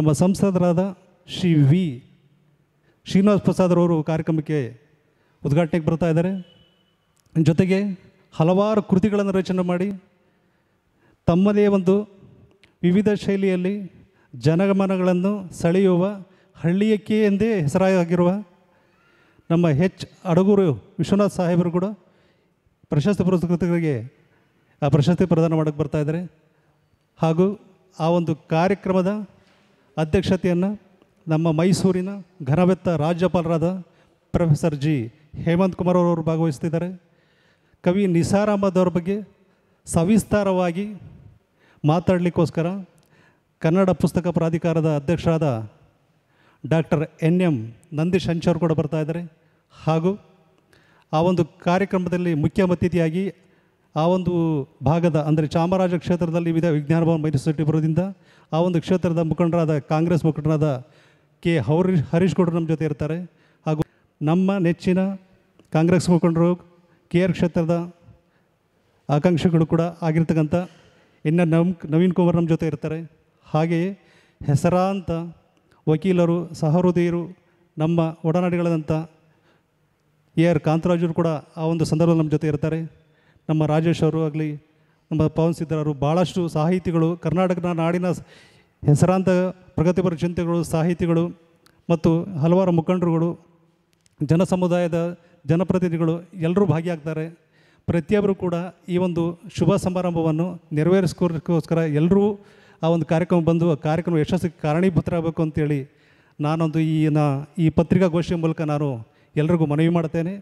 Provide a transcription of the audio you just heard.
ನಮ್ಮ ಸಂಸದರಾದ ಶ್ರೀ ವಿ ಶ್ರೀನಿವಾಸ್ ಪ್ರಸಾದ್ರವರು ಕಾರ್ಯಕ್ರಮಕ್ಕೆ ಉದ್ಘಾಟನೆಗೆ ಬರ್ತಾ ಇದ್ದಾರೆ ಜೊತೆಗೆ ಹಲವಾರು ಕೃತಿಗಳನ್ನು ರಚನೆ ಮಾಡಿ ತಮ್ಮದೇ ಒಂದು ವಿವಿಧ ಶೈಲಿಯಲ್ಲಿ ಜನಗಮನಗಳನ್ನು ಸೆಳೆಯುವ ಹಳ್ಳಿಯಕ್ಕೆ ಎಂದೇ ಹೆಸರಾಗಿರುವ ನಮ್ಮ ಹೆಚ್ ಅಡಗೂರು ವಿಶ್ವನಾಥ್ ಸಾಹೇಬರು ಕೂಡ ಪ್ರಶಸ್ತಿ ಪುರಸ್ಕೃತರಿಗೆ ಆ ಪ್ರಶಸ್ತಿ ಪ್ರದಾನ ಮಾಡೋಕ್ಕೆ ಬರ್ತಾ ಇದ್ದಾರೆ ಹಾಗೂ ಆ ಒಂದು ಕಾರ್ಯಕ್ರಮದ ಅಧ್ಯಕ್ಷತೆಯನ್ನು ನಮ್ಮ ಮೈಸೂರಿನ ಘನವೆತ್ತ ರಾಜ್ಯಪಾಲರಾದ ಪ್ರೊಫೆಸರ್ ಜಿ ಹೇಮಂತ್ ಕುಮಾರ್ ಅವರು ಭಾಗವಹಿಸ್ತಿದ್ದಾರೆ ಕವಿ ನಿಸಾರ್ ಬಗ್ಗೆ ಸವಿಸ್ತಾರವಾಗಿ ಮಾತಾಡಲಿಕ್ಕೋಸ್ಕರ ಕನ್ನಡ ಪುಸ್ತಕ ಪ್ರಾಧಿಕಾರದ ಅಧ್ಯಕ್ಷರಾದ ಡಾಕ್ಟರ್ ಎನ್ ಎಂ ನಂದೀಶ್ ಅಂಚವ್ರು ಕೂಡ ಬರ್ತಾ ಇದ್ದಾರೆ ಹಾಗೂ ಆ ಒಂದು ಕಾರ್ಯಕ್ರಮದಲ್ಲಿ ಮುಖ್ಯ ಅತಿಥಿಯಾಗಿ ಆ ಒಂದು ಭಾಗದ ಅಂದರೆ ಚಾಮರಾಜ ಕ್ಷೇತ್ರದಲ್ಲಿ ವಿಧ ವಿಜ್ಞಾನ ಭವನ ಮೈಸೂರು ಬರೋದ್ರಿಂದ ಆ ಒಂದು ಕ್ಷೇತ್ರದ ಮುಖಂಡರಾದ ಕಾಂಗ್ರೆಸ್ ಮುಖಂಡರಾದ ಕೆ ಹೌರಿ ಹರೀಶ್ ಗೌಡರು ನಮ್ಮ ಜೊತೆ ಇರ್ತಾರೆ ಹಾಗೂ ನಮ್ಮ ನೆಚ್ಚಿನ ಕಾಂಗ್ರೆಸ್ ಮುಖಂಡರು ಕೆ ಆರ್ ಕ್ಷೇತ್ರದ ಆಕಾಂಕ್ಷಿಗಳು ಕೂಡ ಆಗಿರ್ತಕ್ಕಂಥ ಇನ್ನು ನಮ್ ನವೀನ್ ಕುಮಾರ್ ನಮ್ಮ ಜೊತೆ ಇರ್ತಾರೆ ಹಾಗೆಯೇ ಹೆಸರಾಂತ ವಕೀಲರು ಸಹೃದಯರು ನಮ್ಮ ಒಡನಾಡಿಗಳಾದಂಥ ಎ ಆರ್ ಕಾಂತರಾಜರು ಕೂಡ ಆ ಒಂದು ಸಂದರ್ಭದಲ್ಲಿ ನಮ್ಮ ಜೊತೆ ಇರ್ತಾರೆ ನಮ್ಮ ರಾಜೇಶ್ ಅವರು ಆಗಲಿ ನಮ್ಮ ಪವನ್ ಸಿದ್ದರವರು ಭಾಳಷ್ಟು ಸಾಹಿತಿಗಳು ಕರ್ನಾಟಕದ ನಾಡಿನ ಹೆಸರಾಂತ ಪ್ರಗತಿಪರ ಚಿಂತೆಗಳು ಸಾಹಿತಿಗಳು ಮತ್ತು ಹಲವಾರು ಮುಖಂಡರುಗಳು ಜನ ಸಮುದಾಯದ ಜನಪ್ರತಿನಿಧಿಗಳು ಎಲ್ಲರೂ ಭಾಗಿಯಾಗ್ತಾರೆ ಪ್ರತಿಯೊಬ್ಬರು ಕೂಡ ಈ ಒಂದು ಶುಭ ಸಮಾರಂಭವನ್ನು ನೆರವೇರಿಸ್ಕೋಸ್ಕರ ಎಲ್ಲರೂ ಆ ಒಂದು ಕಾರ್ಯಕ್ರಮ ಬಂದು ಆ ಕಾರ್ಯಕ್ರಮ ಯಶಸ್ಸಿಗೆ ಕಾರಣೀಭೂತರಾಗಬೇಕು ಅಂತೇಳಿ ನಾನೊಂದು ಈ ನ ಈ ಪತ್ರಿಕಾಗೋಷ್ಠಿಯ ಮೂಲಕ ನಾನು ಎಲ್ರಿಗೂ ಮನವಿ ಮಾಡ್ತೇನೆ